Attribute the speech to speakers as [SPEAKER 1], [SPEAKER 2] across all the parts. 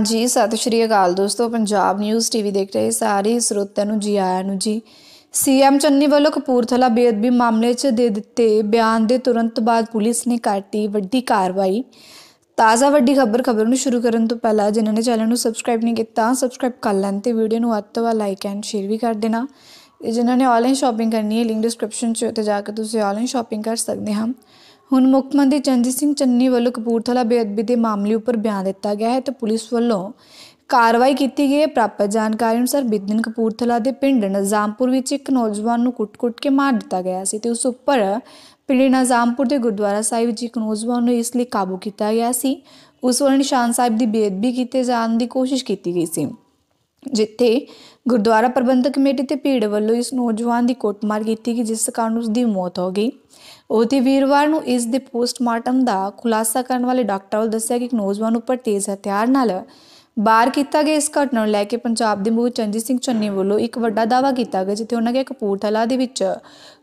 [SPEAKER 1] ਜੀ ਸਤਿ ਸ਼੍ਰੀ ਅਕਾਲ ਦੋਸਤੋ ਪੰਜਾਬ ਨਿਊਜ਼ ਟੀਵੀ ਦੇਖ ਰਹੇ ਸਾਰੇ ਸਰੋਤਿਆਂ ਨੂੰ ਜੀ ਆਇਆਂ ਨੂੰ ਜੀ ਸੀਐਮ ਚੰਨੀ ਵੱਲੋਂ ਕਪੂਰਥਲਾ ਬੇਅਦਬੀ ਮਾਮਲੇ 'ਚ ਦੇ ਦਿੱਤੇ ਬਿਆਨ ਦੇ ਤੁਰੰਤ ਬਾਅਦ ਪੁਲਿਸ ਨੇ ਕਰਤੀ ਵੱਡੀ ਕਾਰਵਾਈ ਤਾਜ਼ਾ ਵੱਡੀ ਖਬਰ ਖਬਰ ਨੂੰ ਸ਼ੁਰੂ ਕਰਨ ਤੋਂ ਪਹਿਲਾਂ ਜਿਨ੍ਹਾਂ ਨੇ ਚੈਨਲ ਨੂੰ ਸਬਸਕ੍ਰਾਈਬ ਨਹੀਂ ਕੀਤਾ ਸਬਸਕ੍ਰਾਈਬ ਕਰ ਲੈਣ ਤੇ ਵੀਡੀਓ ਨੂੰ ਵੱਧ ਤੋਂ ਵੱਧ ਲਾਈਕ ਐਂਡ ਸ਼ੇਅਰ ਵੀ ਕਰ ਦੇਣਾ ਜਿਨ੍ਹਾਂ ਨੇ ਆਨਲਾਈਨ ਸ਼ਾਪਿੰਗ ਕਰਨੀ ਹੈ ਲਿੰਕ ਡਿਸਕ੍ਰਿਪਸ਼ਨ 'ਚ ਉੱਤੇ ਜਾ ਕੇ ਤੁਸੀਂ ਆਨਲਾਈਨ ਸ਼ਾਪਿੰਗ ਕਰ ਸਕਦੇ ਹਾਂ ਹੁਣ ਮੁੱਖ ਮੰਤਰੀ ਚੰਦੀ ਸਿੰਘ ਚੰਨੀ ਵੱਲੋਂ ਕਪੂਰਥਲਾ ਬੇਅਦਬੀ ਦੇ ਮਾਮਲੇ ਉੱਪਰ ਬਿਆਨ ਦਿੱਤਾ ਗਿਆ ਹੈ ਤੇ ਪੁਲਿਸ ਵੱਲੋਂ ਕਾਰਵਾਈ ਕੀਤੀ ਗਈ ਹੈ ਪ੍ਰਾਪਤ ਜਾਣਕਾਰੀ ਅਨੁਸਾਰ ਬਿੱਦਨ ਕਪੂਰਥਲਾ ਦੇ ਪਿੰਡ ਨਜ਼ਾਮਪੁਰ ਵਿੱਚ ਇੱਕ ਨੌਜਵਾਨ ਨੂੰ ਕੁੱਟ-ਕੁੱਟ ਕੇ ਮਾਰ ਦਿੱਤਾ ਗਿਆ ਸੀ ਤੇ ਉਸ ਉੱਪਰ ਪਿੰਡ ਨਜ਼ਾਮਪੁਰ ਦੇ ਗੁਰਦੁਆਰਾ ਸਾਹਿਬ ਜੀ ਇੱਕ ਨੌਜਵਾਨ ਨੂੰ ਇਸ ਲਈ ਕਾਬੂ ਕੀਤਾ ਗਿਆ ਸੀ ਉਸ ਵਰਨ ਸ਼ਾਨ ਸਾਹਿਬ ਦੀ ਬੇਅਦਬੀ ਕੀਤੇ ਜਾਣ ਦੀ ਕੋਸ਼ਿਸ਼ ਕੀਤੀ ਗਈ ਸੀ ਜਿੱਥੇ ਗੁਰਦੁਆਰਾ ਪ੍ਰਬੰਧਕ ਕਮੇਟੀ ਤੇ ਭੀੜ ਵੱਲੋਂ ਇਸ ਨੌਜਵਾਨ ਦੀ ਕੋਟਮਾਰ ਕੀਤੀ ਗਈ ਜਿਸ ਕਾਰਨ ਉਸ ਦੀ ਮੌਤ ਹੋ ਗਈ ਉਹਦੇ ਵੀਰਵਾਰ ਨੂੰ ਇਸ ਦੇ ਪੋਸਟਮਾਰਟਮ ਦਾ ਖੁਲਾਸਾ ਕਰਨ ਵਾਲੇ ਡਾਕਟਰ ਵੱਲ ਦੱਸਿਆ ਕਿ ਇੱਕ ਨੌਜਵਾਨ ਉੱਪਰ ਤੇਜ਼ ਹਥਿਆਰ ਨਾਲ ਬਾਰ ਕੀਤਾ ਗਿਆ ਇਸ ਘਟਨਾ ਨੂੰ ਲੈ ਕੇ ਪੰਜਾਬ ਦੇ ਮੁਖ ਚੰਜੀ ਸਿੰਘ ਚੰਨੀ ਵੱਲੋਂ ਇੱਕ ਵੱਡਾ ਦਾਵਾ ਕੀਤਾ ਗਿਆ ਜਿੱਥੇ ਉਹਨਾਂ ਕਿਹਾ ਕਪੂਰਥਲਾ ਦੇ ਵਿੱਚ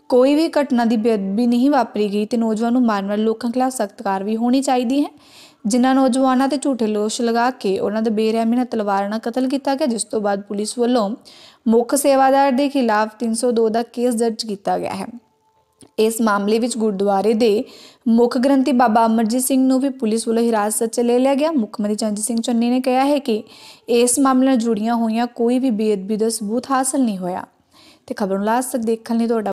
[SPEAKER 1] ਕੋਈ ਵੀ ਘਟਨਾ ਦੀ ਬੇਅਦਬੀ ਨਹੀਂ ਵਾਪਰੀ ਗਈ ਤੇ ਨੌਜਵਾਨ ਨੂੰ ਮਾਰਨ ਵਾਲੇ ਲੋਕਾਂ ਖਿਲਾਫ ਸਖਤ ਕਾਰਵਾਈ ਹੋਣੀ ਚਾਹੀਦੀ ਹੈ ਜਿਨ੍ਹਾਂ ਨੌਜਵਾਨਾਂ ਤੇ ਝੂਠੇ ਲੋਸ਼ ਲਗਾ ਕੇ ਉਹਨਾਂ ਦਾ ਬੇਰਹਿਮੀ ਨਾਲ ਤਲਵਾਰ ਨਾਲ ਕਤਲ ਕੀਤਾ ਗਿਆ ਜਿਸ ਤੋਂ ਬਾਅਦ ਪੁਲਿਸ ਵੱਲੋਂ ਮੁੱਖ ਸੇਵਾਦਾਰ ਦੇ ਖਿਲਾਫ 302 ਦਾ ਕੇਸ ਦਰਜ ਕੀਤਾ ਗਿਆ ਹੈ ਇਸ ਮਾਮਲੇ ਵਿੱਚ ਗੁਰਦੁਆਰੇ ਦੇ ਮੁੱਖ ਗ੍ਰੰਥੀ ਬਾਬਾ ਅਮਰਜੀਤ ਸਿੰਘ ਨੂੰ ਵੀ ਪੁਲਿਸ ਵੱਲੋਂ ਹਿਰਾਸਤ 'ਚ ਲੈ ਲਿਆ ਗਿਆ ਮੁੱਖ ਮੰਤਰੀ ਚੰਦ ਸਿੰਘ ਚੰਨੀ ਨੇ ਕਿਹਾ ਹੈ ਕਿ ਇਸ ਮਾਮਲੇ ਨਾਲ ਜੁੜੀਆਂ ਹੋਈਆਂ ਕੋਈ ਵੀ ਬੇਅਦਬੀ ਦਾ ਸਬੂਤ ਹਾਸਲ ਨਹੀਂ ਹੋਇਆ ਤੇ ਖਬਰ ਨੂੰ ਲਾਸਟ ਤੱਕ ਦੇਖਣ ਲਈ ਤੁਹਾਡਾ